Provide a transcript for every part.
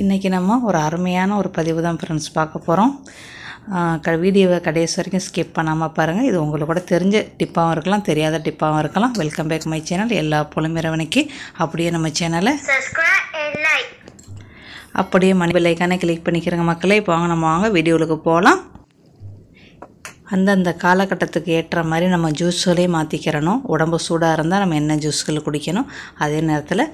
இன்றைக்கி நம்ம ஒரு அருமையான ஒரு பதிவு தான் ஃப்ரெண்ட்ஸ் பார்க்க போகிறோம் க வீடியோவை கடைசி வரைக்கும் ஸ்கிப் பண்ணாமல் பாருங்கள் இது உங்களுக்கு கூட தெரிஞ்ச டிப்பாகவும் இருக்கலாம் தெரியாத டிப்பாகவும் இருக்கலாம் வெல்கம் பேக் மை சேனல் எல்லா புலமிரவனைக்கு அப்படியே நம்ம சேனலை அப்படியே மணி பிள்ளைக்கானே கிளிக் பண்ணிக்கிறங்க மக்களே இப்போ வாங்க நம்ம வாங்க வீடியோவுக்கு போகலாம் அந்தந்த காலகட்டத்துக்கு ஏற்ற மாதிரி நம்ம ஜூஸ்களே மாற்றிக்கிறணும் உடம்பு சூடாக இருந்தால் நம்ம என்ன ஜூஸ்கள் குடிக்கணும் அதே நேரத்தில்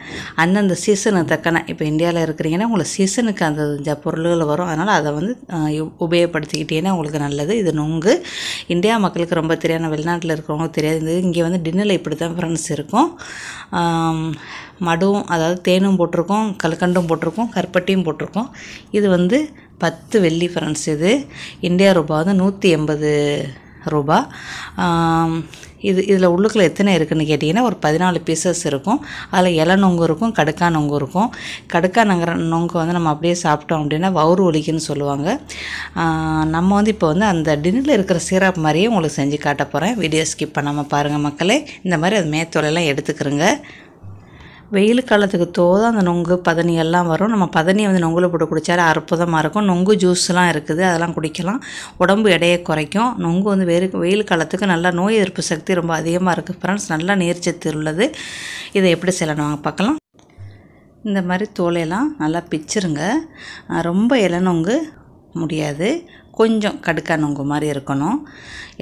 அந்தந்த சீசனுக்கு தக்கன இப்போ இந்தியாவில் இருக்கிறீங்கன்னா உங்களுக்கு சீசனுக்கு அந்த பொருள்கள் வரும் அதனால் அதை வந்து உபயோகப்படுத்திக்கிட்டேன்னா உங்களுக்கு நல்லது இது நொங்கு இந்தியா மக்களுக்கு ரொம்ப தெரியாது வெளிநாட்டில் இருக்கிறவங்க தெரியாது இங்கே வந்து டின்னரில் இப்படி தான் ஃப்ரெண்ட்ஸ் இருக்கும் மடுவும் அதாவது தேனும் போட்டிருக்கோம் கல்கண்டும் போட்டிருக்கோம் கருப்பட்டியும் போட்டிருக்கோம் இது வந்து பத்து வெள்ளி ஃப்ரெண்ட்ஸ் இது இந்தியா ரூபா வந்து நூற்றி எண்பது ரூபா இது இதில் உள்ளுக்குள்ள எத்தனை இருக்குதுன்னு கேட்டிங்கன்னா ஒரு பதினாலு பீசஸ் இருக்கும் அதில் இலை நொங்கு இருக்கும் கடுக்கா நொங்கு இருக்கும் கடுக்கா நங்குற நொங்கு வந்து நம்ம அப்படியே சாப்பிட்டோம் அப்படின்னா வவுறு ஒலிக்குன்னு சொல்லுவாங்க நம்ம வந்து இப்போ வந்து அந்த டின்னில் இருக்கிற சிரப் மாதிரியே உங்களுக்கு செஞ்சு காட்ட போகிறேன் வீடியோ ஸ்கிப் பண்ணாமல் பாருங்கள் மக்களே இந்த மாதிரி அது மேத்தோலையெல்லாம் எடுத்துக்கிறோங்க வெயில் காலத்துக்கு தோத அந்த நொங்கு பதனி எல்லாம் வரும் நம்ம பதனியை வந்து நொங்கில் போட்டு குடித்தாலே அற்புதமாக இருக்கும் நொங்கு ஜூஸ்லாம் இருக்குது அதெல்லாம் குடிக்கலாம் உடம்பு எடையை குறைக்கும் நொங்கு வந்து வெயில் வெயில் காலத்துக்கு நல்லா நோய் எதிர்ப்பு சக்தி ரொம்ப அதிகமாக இருக்குது ஃப்ரெண்ட்ஸ் நல்லா நீர்ச்சத்து உள்ளது இதை எப்படி செய்யலாம் பார்க்கலாம் இந்த மாதிரி தோலையெல்லாம் நல்லா பிச்சுருங்க ரொம்ப நொங்கு முடியாது கொஞ்சம் கடுக்கா நொங்கு மாதிரி இருக்கணும்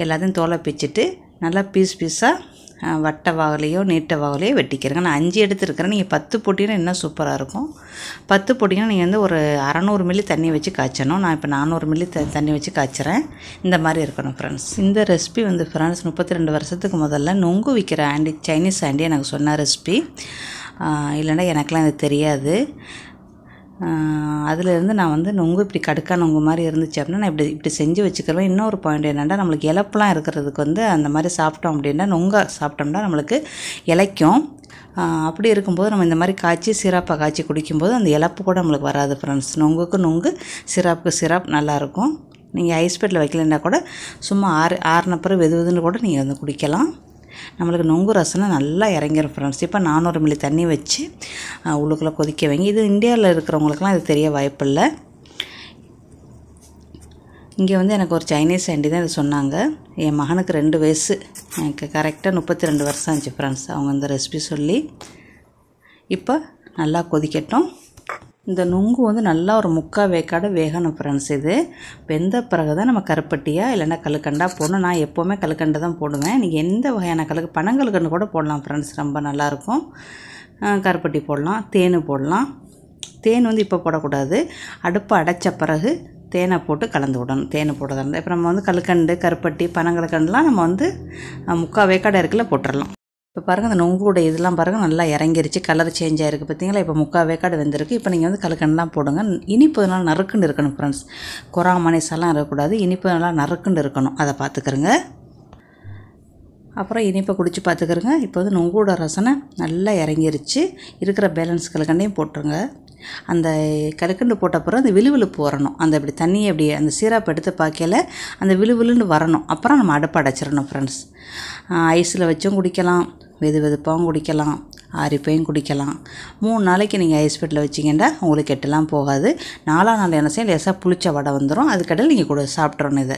எல்லாத்தையும் தோலை பிச்சுட்டு நல்லா பீஸ் பீஸாக வட்ட வாகலையோ நீட்ட வாகலையோ வெட்டிக்கிறேங்க நான் அஞ்சு எடுத்துருக்கிறேன் நீங்கள் பத்து போட்டிங்கன்னா இன்னும் சூப்பராக இருக்கும் பத்து போட்டிங்கன்னா நீங்கள் வந்து ஒரு அறநூறு மில்லி தண்ணி வச்சு காய்ச்சணும் நான் இப்போ நானூறு மில்லி த தண்ணி வச்சு காய்ச்சுறேன் இந்த மாதிரி இருக்கணும் ஃப்ரெண்ட்ஸ் இந்த ரெசிபி வந்து ஃப்ரெண்ட்ஸ் முப்பத்தி ரெண்டு வருஷத்துக்கு முதல்ல நொங்கு விற்கிற ஆண்டி சைனீஸ் ஆண்டி எனக்கு சொன்ன ரெசிபி இல்லைன்னா எனக்கெலாம் இது தெரியாது அதுலேருந்து நான் வந்து நொங்கு இப்படி கடுக்கா நொங்கு மாதிரி இருந்துச்சு அப்படின்னா நான் இப்படி இப்படி செஞ்சு வச்சுக்கிறேன் இன்னொரு பாயிண்ட் என்னென்னா நம்மளுக்கு இலப்பெலாம் இருக்கிறதுக்கு வந்து அந்த மாதிரி சாப்பிட்டோம் அப்படின்னா நொங்க சாப்பிட்டோம்னா நம்மளுக்கு இலைக்கும் அப்படி இருக்கும்போது நம்ம இந்த மாதிரி காய்ச்சி சிராப்பை காய்ச்சி குடிக்கும்போது அந்த இலப்பு கூட நம்மளுக்கு வராது ஃப்ரெண்ட்ஸ் நொங்குக்கு நொங்கு சிராப்புக்கு சிராப் நல்லாயிருக்கும் நீங்கள் ஐஸ் பெட்டில் வைக்கலன்னா கூட சும்மா ஆறு ஆறுன வெது வெதுன்னு கூட நீங்கள் வந்து குடிக்கலாம் நம்மளுக்கு நொங்கு ரசம்னா நல்லா இறங்கிடும் ஃப்ரெண்ட்ஸ் இப்போ நானூறு மில்லி தண்ணி வச்சு உள்ளுக்குள்ளே கொதிக்க வைங்க இது இந்தியாவில் இருக்கிறவங்களுக்குலாம் இது தெரிய வாய்ப்பில்லை இங்கே வந்து எனக்கு ஒரு சைனீஸ் ஆண்டி தான் இது சொன்னாங்க என் மகனுக்கு ரெண்டு வயசு எனக்கு கரெக்டாக முப்பத்தி ரெண்டு வருஷம் ஆச்சு ஃப்ரெண்ட்ஸ் அவங்க இந்த ரெசிபி சொல்லி இப்போ நல்லா கொதிக்கட்டும் இந்த நுங்கு வந்து நல்லா ஒரு முக்கால் வேக்காடு வேகணும் ஃப்ரெண்ட்ஸ் இது வெந்த பிறகு தான் நம்ம கருப்பட்டியாக இல்லைன்னா கழுக்கண்டாக போடணும் நான் எப்போவுமே கழுக்கண்டை தான் போடுவேன் நீங்கள் எந்த வகையான கழுக்கு பனங்கழுக்கண்டு கூட போடலாம் ஃப்ரெண்ட்ஸ் ரொம்ப நல்லாயிருக்கும் கருப்பட்டி போடலாம் தேன் போடலாம் தேன் வந்து இப்போ போடக்கூடாது அடுப்பை அடைச்ச பிறகு தேனை போட்டு கலந்து விடணும் தேனை போட்டு இருந்தால் இப்போ நம்ம வந்து கழுக்கண்டு கருப்பட்டி பனங்கல்கண்டுலாம் நம்ம வந்து முக்கால் வேக்காடை இருக்கில் போட்டுடலாம் இப்போ பாருங்கள் அந்த நொங்கோட இதெல்லாம் பாருங்கள் நல்லா இறங்கிருச்சு கலர் சேஞ்ச் ஆகிருக்கு பார்த்தீங்களா இப்போ முக்கால் வேக்காடு வெந்திருக்கு இப்போ நீங்கள் வந்து கலக்கண்ணெலாம் போடுங்க இனிப்பு நல்லா நறுக்குன்னு இருக்கணும் ஃப்ரெண்ட்ஸ் கொரா மனைசெல்லாம் இருக்கக்கூடாது இனிப்பு நல்லா நறுக்குன்னு இருக்கணும் அதை பார்த்துக்கிறங்க அப்புறம் இனிப்பை குடித்து பார்த்துக்கிறங்க இப்போ வந்து நொங்கூட ரசனை நல்லா இறங்கிருச்சு இருக்கிற பேலன்ஸ் கலக்கண்டையும் போட்டுருங்க அந்த கலக்கண்டு போட்ட அந்த விழுவிழுப்பு வரணும் அந்த இப்படி தண்ணியை அப்படி அந்த சீராப்பு எடுத்து பார்க்கல அந்த விழுவிழுன்னு வரணும் அப்புறம் நம்ம அடுப்பு அடைச்சிடணும் ஃப்ரெண்ட்ஸ் ஐஸில் வச்சும் குடிக்கலாம் வெது வெதுப்பாகவும் குடிக்கலாம் ஆரிப்பையும் குடிக்கலாம் மூணு நாளைக்கு நீங்கள் ஐஸ் பெட்டில் வச்சிங்கன்னா உங்களுக்கு கெட்டெல்லாம் போகாது நாலாம் நாள் என்ன செய்யும் லேசாக புளிச்ச வடை வந்துடும் அதுக்கடையில் நீங்கள் கூட சாப்பிட்றணும் இதை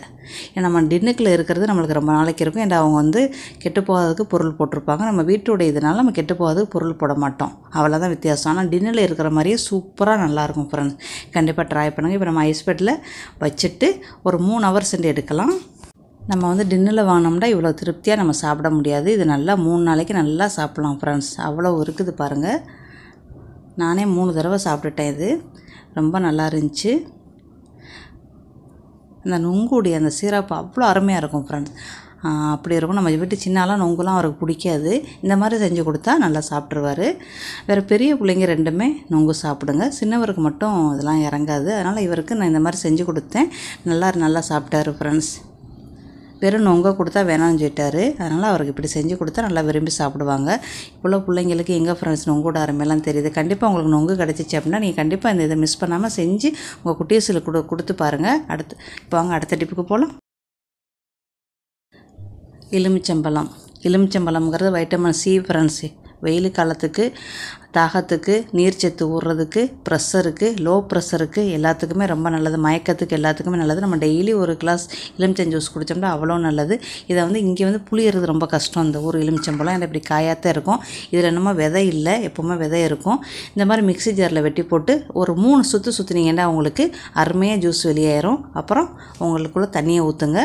ஏன்னா நம்ம டின்னுக்கில் இருக்கிறது நம்மளுக்கு ரொம்ப நாளைக்கு இருக்கும் ஏன்னா அவங்க வந்து கெட்டு போகாததுக்கு பொருள் போட்டிருப்பாங்க நம்ம வீட்டுடைய இதனால் நம்ம கெட்டு போகாததுக்கு பொருள் போட மாட்டோம் அவ்வளோதான் வித்தியாசம் ஆனால் டின்னில் இருக்கிற மாதிரியே சூப்பராக நல்லாயிருக்கும் ஃப்ரெண்ட்ஸ் கண்டிப்பாக ட்ரை பண்ணுங்கள் இப்போ நம்ம ஐஸ் பெட்டில் வச்சுட்டு ஒரு மூணு ஹவர்ஸ் எடுக்கலாம் நம்ம வந்து டின்னில் வாங்கினோம்னா இவ்வளோ திருப்தியாக நம்ம சாப்பிட முடியாது இது நல்லா மூணு நாளைக்கு நல்லா சாப்பிட்லாம் ஃப்ரெண்ட்ஸ் அவ்வளோ இருக்குது பாருங்கள் நானே மூணு தடவை சாப்பிட்டுட்டேன் இது ரொம்ப நல்லா இருந்துச்சு அந்த நொங்குடைய அந்த சிறப்பு அவ்வளோ அருமையாக இருக்கும் ஃப்ரெண்ட்ஸ் அப்படி இருக்கும் நம்ம வீட்டு சின்னாலாம் நொங்குலாம் அவருக்கு பிடிக்காது இந்த மாதிரி செஞ்சு கொடுத்தா நல்லா சாப்பிட்ருவார் வேறு பெரிய பிள்ளைங்க ரெண்டுமே நொங்கு சாப்பிடுங்க சின்னவருக்கு மட்டும் இதெல்லாம் இறங்காது அதனால் இவருக்கு நான் இந்த மாதிரி செஞ்சு கொடுத்தேன் நல்லா நல்லா சாப்பிட்டாரு ஃப்ரெண்ட்ஸ் வெறும் நொங்க கொடுத்தா வேணாம்னு சொல்லிட்டாரு அதனால் அவருக்கு இப்படி செஞ்சு கொடுத்தா நல்லா விரும்பி சாப்பிடுவாங்க இப்போ பிள்ளைங்களுக்கு எங்கள் ஃப்ரெண்ட்ஸ் நொங்கோட அருமையெல்லாம் தெரியுது கண்டிப்பாக உங்களுக்கு நொங்கு கிடச்சிச்சு அப்படின்னா நீங்கள் கண்டிப்பாக இந்த இதை மிஸ் பண்ணாமல் செஞ்சு உங்கள் சில கொடு கொடுத்து பாருங்கள் அடுத்து இப்போ வாங்க அடுத்த டிப்புக்கு போகலாம் எலுமிச்சம்பழம் எலுமிச்சம்பழம்ங்கிறது வைட்டமின் சி ஃப்ரெண்ட்ஸு வெயில் காலத்துக்கு தாகத்துக்கு நீர்ச்சத்து ஊறுறதுக்கு ப்ரெஷருக்கு லோ ப்ரெஷருக்கு எல்லாத்துக்குமே ரொம்ப நல்லது மயக்கத்துக்கு எல்லாத்துக்குமே நல்லது நம்ம டெய்லி ஒரு கிளாஸ் எலுமிச்சம் ஜூஸ் குடித்தோம்னா அவ்வளோ நல்லது இதை வந்து இங்கே வந்து புளியறது ரொம்ப கஷ்டம் இந்த ஊர் எலுமிச்சம்பழம் இதில் இப்படி காயாத்தான் இருக்கும் இதில் என்னமோ விதை இல்லை எப்போவுமே விதை இருக்கும் இந்த மாதிரி மிக்சி ஜாரில் வெட்டி போட்டு ஒரு மூணு சுற்று சுற்றினீங்கன்னா உங்களுக்கு அருமையாக ஜூஸ் வெளியாயிரும் அப்புறம் உங்களுக்குள்ளே தண்ணியை ஊற்றுங்க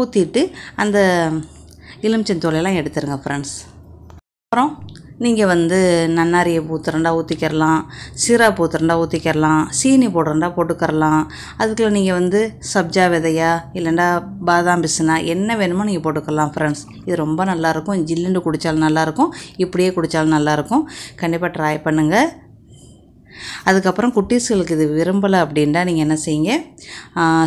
ஊற்றிட்டு அந்த தோலையெல்லாம் எடுத்துருங்க ஃப்ரெண்ட்ஸ் அப்புறம் நீங்கள் வந்து நன்னாரியை பூத்துறண்டா ஊற்றிக்கிறலாம் சீரா பூத்துறண்டா ஊற்றிக்கிறலாம் சீனி போடுறண்டா போட்டுக்கரலாம் அதுக்குள்ளே நீங்கள் வந்து சப்ஜா விதையா இல்லைண்டா பாதாம் பிசுனா என்ன வேணுமோ நீங்கள் போட்டுக்கலாம் ஃப்ரெண்ட்ஸ் இது ரொம்ப நல்லாயிருக்கும் ஜில்லுண்டு குடித்தாலும் நல்லாயிருக்கும் இப்படியே குடித்தாலும் நல்லாயிருக்கும் கண்டிப்பாக ட்ரை பண்ணுங்கள் அதுக்கப்புறம் குட்டீஸ்களுக்கு இது விரும்பலை அப்படின்னா நீங்கள் என்ன செய்யுங்க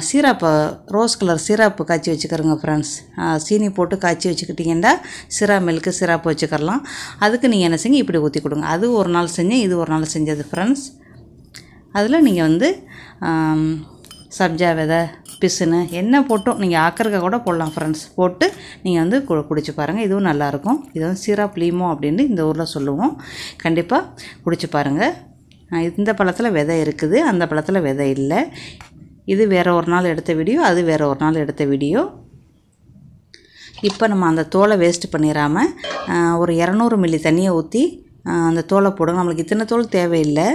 சீராப்பை ரோஸ் கலர் சீராப்பு காய்ச்சி வச்சுக்கிறோங்க ஃப்ரெண்ட்ஸ் சீனி போட்டு காய்ச்சி வச்சுக்கிட்டிங்கன்னா சிரா மில்க்கு சிராப்பு வச்சுக்கிறலாம் அதுக்கு நீங்கள் என்ன செய்யுங்க இப்படி ஊற்றி கொடுங்க அது ஒரு நாள் செஞ்சேன் இது ஒரு நாள் செஞ்சது ஃப்ரெண்ட்ஸ் அதில் நீங்கள் வந்து சப்ஜா விதை பிசுன்னு என்ன போட்டோம் நீங்கள் ஆக்கறக்க கூட போடலாம் ஃப்ரெண்ட்ஸ் போட்டு நீங்கள் வந்து கு குடிச்சு பாருங்கள் இதுவும் நல்லாயிருக்கும் இது வந்து சீராப் ப்ளீமோ அப்படின்னு இந்த ஊரில் சொல்லுவோம் கண்டிப்பாக குடிச்சு பாருங்கள் இந்த பழத்தில் விதை இருக்குது அந்த பழத்தில் விதை இல்லை இது வேறு ஒரு நாள் எடுத்த வீடியோ அது வேறு ஒரு நாள் எடுத்த வீடியோ இப்போ நம்ம அந்த தோலை வேஸ்ட் பண்ணிடாமல் ஒரு இரநூறு மில்லி தண்ணியை ஊற்றி அந்த தோலை போடுங்க நம்மளுக்கு இத்தனை தோல் தேவையில்லை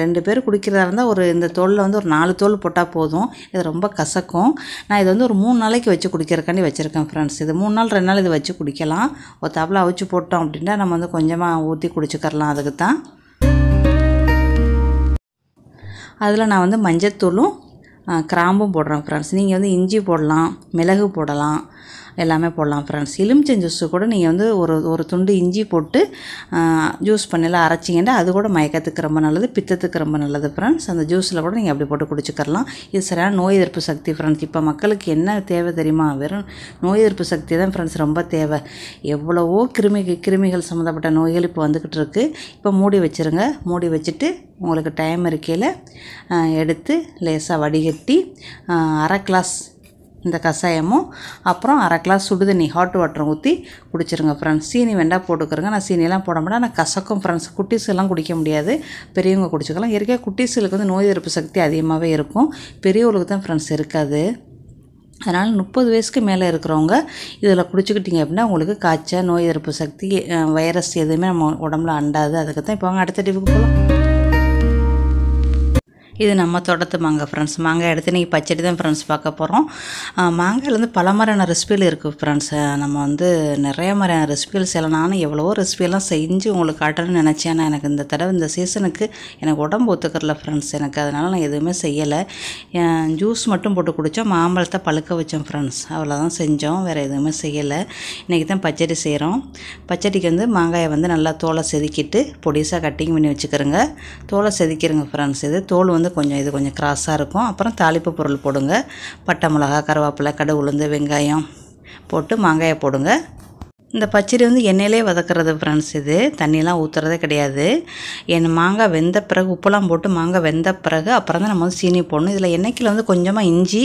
ரெண்டு பேர் குடிக்கிறதா இருந்தால் ஒரு இந்த தோலில் வந்து ஒரு நாலு தோல் போட்டால் போதும் இது ரொம்ப கசக்கும் நான் இது வந்து ஒரு மூணு நாளைக்கு வச்சு குடிக்கிறக்காண்டி வச்சுருக்கேன் ஃப்ரெண்ட்ஸ் இது மூணு நாள் ரெண்டு நாள் இது வச்சு குடிக்கலாம் ஒரு ஒத்தாப்பில் அவிச்சு போட்டோம் அப்படின்னா நம்ம வந்து கொஞ்சமாக ஊற்றி குடிச்சுக்கரலாம் அதுக்கு தான் அதில் நான் வந்து மஞ்சத்தூளும் கிராம்பும் போடுறேன் ஃப்ரெண்ட்ஸ் நீங்கள் வந்து இஞ்சி போடலாம் மிளகு போடலாம் எல்லாமே போடலாம் ஃப்ரெண்ட்ஸ் எலுமிச்சை ஜூஸ் கூட நீங்கள் வந்து ஒரு ஒரு துண்டு இஞ்சி போட்டு ஜூஸ் பண்ணலாம் அரைச்சிங்கன்னா அது கூட மயக்கத்துக்கு ரொம்ப நல்லது பித்தத்துக்கு ரொம்ப நல்லது ஃப்ரெண்ட்ஸ் அந்த ஜூஸில் கூட நீங்கள் அப்படி போட்டு குடிச்சிக்கலாம் இது சரியான நோய் எதிர்ப்பு சக்தி ஃப்ரெண்ட்ஸ் இப்போ மக்களுக்கு என்ன தேவை தெரியுமா வெறும் நோய் எதிர்ப்பு சக்தி தான் ஃப்ரெண்ட்ஸ் ரொம்ப தேவை எவ்வளவோ கிருமி கிருமிகள் சம்மந்தப்பட்ட நோய்கள் இப்போ வந்துக்கிட்டு இருக்குது இப்போ மூடி வச்சுருங்க மூடி வச்சுட்டு உங்களுக்கு டைம் இருக்கையில் எடுத்து லேசாக வடிகட்டி அரை கிளாஸ் இந்த கஷாயமும் அப்புறம் அரை கிளாஸ் சுடுதண்ணி ஹாட் வாட்டரும் ஊற்றி குடிச்சிருங்க ஃப்ரெண்ட்ஸ் சீனி வேண்டாம் போட்டுக்கிறங்க நான் சீனியெல்லாம் போட மாட்டேன் ஆனால் கசக்கும் ஃப்ரெண்ட்ஸ் குட்டீஸ் எல்லாம் குடிக்க முடியாது பெரியவங்க குடிச்சிக்கலாம் இயற்கையாக குட்டீஸுகளுக்கு வந்து நோய் எதிர்ப்பு சக்தி அதிகமாகவே இருக்கும் பெரியவங்களுக்கு தான் ஃப்ரெண்ட்ஸ் இருக்காது அதனால் முப்பது வயசுக்கு மேலே இருக்கிறவங்க இதில் குடிச்சிக்கிட்டிங்க அப்படின்னா உங்களுக்கு காய்ச்சல் நோய் எதிர்ப்பு சக்தி வைரஸ் எதுவுமே நம்ம உடம்புல அண்டாது அதுக்கு தான் இப்போ அவங்க அடுத்த டிவுக்கு போகலாம் இது நம்ம தோட்டத்து மாங்காய் ஃப்ரெண்ட்ஸ் மாங்காய் எடுத்து நீங்கள் பச்சடி தான் ஃப்ரெண்ட்ஸ் பார்க்க போகிறோம் மாங்காயிலேருந்து பல மாதிரியான ரெசிபியில் இருக்குது ஃப்ரெண்ட்ஸ் நம்ம வந்து நிறைய மாதிரியான ரெசிபிகள் செய்யலாம் நானும் எவ்வளவோ ரெசிபியெல்லாம் செஞ்சு உங்களுக்கு காட்டணும்னு நினச்சேன் எனக்கு இந்த தடவை இந்த சீசனுக்கு எனக்கு உடம்பு ஒத்துக்கறல ஃப்ரெண்ட்ஸ் எனக்கு அதனால் நான் எதுவுமே செய்யலை ஜூஸ் மட்டும் போட்டு குடித்தோம் மாம்பழத்தை பழுக்க வச்சோம் ஃப்ரெண்ட்ஸ் அவ்வளோதான் செஞ்சோம் வேறு எதுவுமே செய்யலை இன்றைக்கி தான் பச்சடி செய்கிறோம் பச்சடிக்கு வந்து மாங்காயை வந்து நல்லா தோலை செதுக்கிட்டு பொடிசாக கட்டிங் பண்ணி வச்சுக்கிறோங்க தோலை செதுக்கிறோங்க ஃப்ரெண்ட்ஸ் இது தோல் வந்து வந்து கொஞ்சம் இது கொஞ்சம் கிராஸாக இருக்கும் அப்புறம் தாளிப்பு பொருள் போடுங்க பட்டை மிளகா கருவேப்பிலை கடுகு உளுந்து வெங்காயம் போட்டு மாங்காயை போடுங்க இந்த பச்சடி வந்து எண்ணெயிலே வதக்கிறது ஃப்ரெண்ட்ஸ் இது தண்ணியெலாம் ஊற்றுறதே கிடையாது என் மாங்காய் வெந்த பிறகு உப்பெல்லாம் போட்டு மாங்காய் வெந்த பிறகு அப்புறம் தான் நம்ம வந்து சீனி போடணும் இதில் எண்ணெய்க்கில் வந்து கொஞ்சமாக இஞ்சி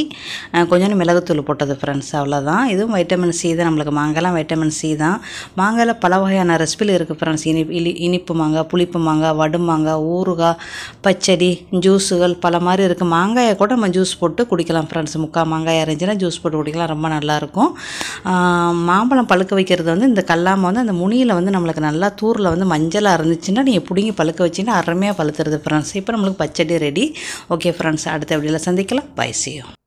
கொஞ்சம் மிளகுத்தூள் போட்டது ஃப்ரெண்ட்ஸ் அவ்வளோதான் இதுவும் வைட்டமின் சி தான் நம்மளுக்கு மாங்காய்லாம் வைட்டமின் சி தான் மாங்காயில் பல வகையான ரெசிபியில் இருக்குது ஃப்ரெண்ட்ஸ் இனி இனி இனிப்பு மாங்காய் புளிப்பு மாங்காய் வடு மாங்காய் ஊறுகாய் பச்சடி ஜூஸுகள் பல மாதிரி இருக்குது மாங்காயை கூட நம்ம ஜூஸ் போட்டு குடிக்கலாம் ஃப்ரெண்ட்ஸ் முக்கால் மாங்காய் அரைஞ்சினா ஜூஸ் போட்டு குடிக்கலாம் ரொம்ப நல்லாயிருக்கும் மாம்பழம் பழுக்க வைக்கிறது வந்து வந்து இந்த கல்லாமல் வந்து அந்த முனியில் வந்து நம்மளுக்கு நல்லா தூரில் வந்து மஞ்சளாக இருந்துச்சுன்னா நீங்கள் பிடிங்கி பழுக்க வச்சுன்னா அருமையாக பழுத்துறது ஃப்ரெண்ட்ஸ் இப்போ நம்மளுக்கு பச்சடி ரெடி ஓகே ஃப்ரெண்ட்ஸ் அடுத்த வீடியோவில் சந்திக்கலாம் செய்யும்